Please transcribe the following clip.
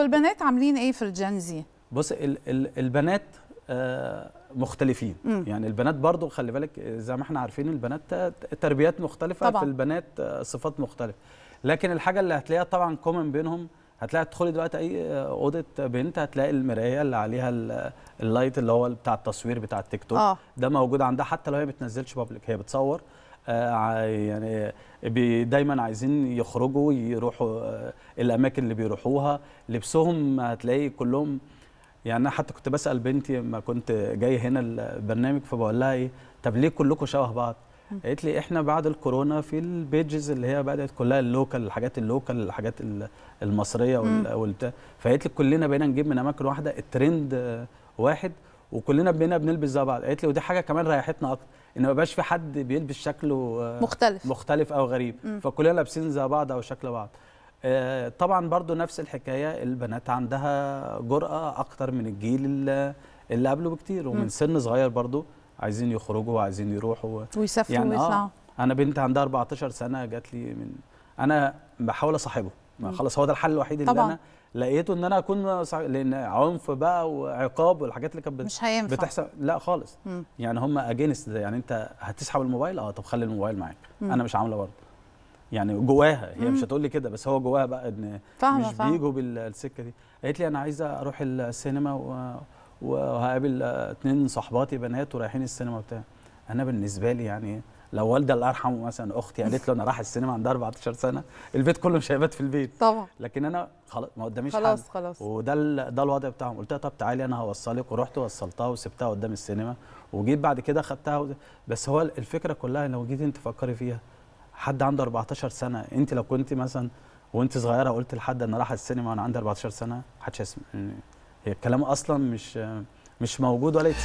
والبنات عاملين ايه في الجنزي بص ال ال البنات آه مختلفين مم. يعني البنات برضو خلي بالك زي ما احنا عارفين البنات تربيات مختلفه طبعا. في البنات آه، صفات مختلفه لكن الحاجه اللي هتلاقيها طبعا كومن بينهم هتلاقي تدخلي دلوقتي اي آه، اوضه بنت هتلاقي المرايه اللي عليها اللايت اللي هو بتاع التصوير بتاع التيك توك آه. ده موجود عندها حتى لو هي ما بتنزلش بابليك هي بتصور يعني دايما عايزين يخرجوا يروحوا آه، الاماكن اللي بيروحوها لبسهم هتلاقي كلهم يعني انا حتى كنت بسال بنتي لما كنت جاي هنا البرنامج فبقول لها ايه طب ليه كلكم شبه بعض قالت لي احنا بعد الكورونا في البيجز اللي هي بدات كلها اللوكال الحاجات اللوكال الحاجات المصريه والبتاع فقالت لي كلنا بقينا نجيب من اماكن واحده الترند آه، واحد وكلنا بينا بنلبس زي بعض قالت لي ودي حاجه كمان ريحتنا اكتر ان ما يبقاش في حد بيلبس شكله آه، مختلف مختلف او غريب م. فكلنا لابسين زي بعض او شكل بعض آه، طبعا برضو نفس الحكايه البنات عندها جرأه اكتر من الجيل اللي قبله بكتير ومن م. سن صغير برضو عايزين يخرجوا وعايزين يروحوا ويسافروا يعني آه، ويطلعوا آه انا بنت عندها 14 سنه جات لي من انا بحاول اصاحبه ما خلاص هو ده الحل الوحيد اللي طبعا. انا لقيته ان انا اكون لان عنف بقى وعقاب والحاجات اللي كانت مش هينفع بتحصل لا خالص مم. يعني هم اجينست يعني انت هتسحب الموبايل اه طب خلي الموبايل معاك مم. انا مش عامله برضه يعني جواها هي مم. مش هتقول لي كده بس هو جواها بقى ان فهمة مش فهمة. بيجوا بالسكه دي قالت لي انا عايزه اروح السينما و... وهقابل اتنين صاحباتي بنات ورايحين السينما وبتاع انا بالنسبه لي يعني لو والدي الله يرحمه مثلا اختي قالت له انا رايح السينما عندها 14 سنه البيت كله مش هيبات في البيت طبعا لكن انا خلاص ما قداميش خلاص حد خلاص وده ده الوضع بتاعهم قلت لها طب تعالي انا هوصلك ورحت وصلتها وسبتها قدام السينما وجيت بعد كده خدتها و... بس هو الفكره كلها لو جيت انت فكري فيها حد عنده 14 سنه انت لو كنت مثلا وانت صغيره قلت لحد انا راح السينما وانا عندي 14 سنه محدش يعني هي الكلام اصلا مش مش موجود ولا يتسمع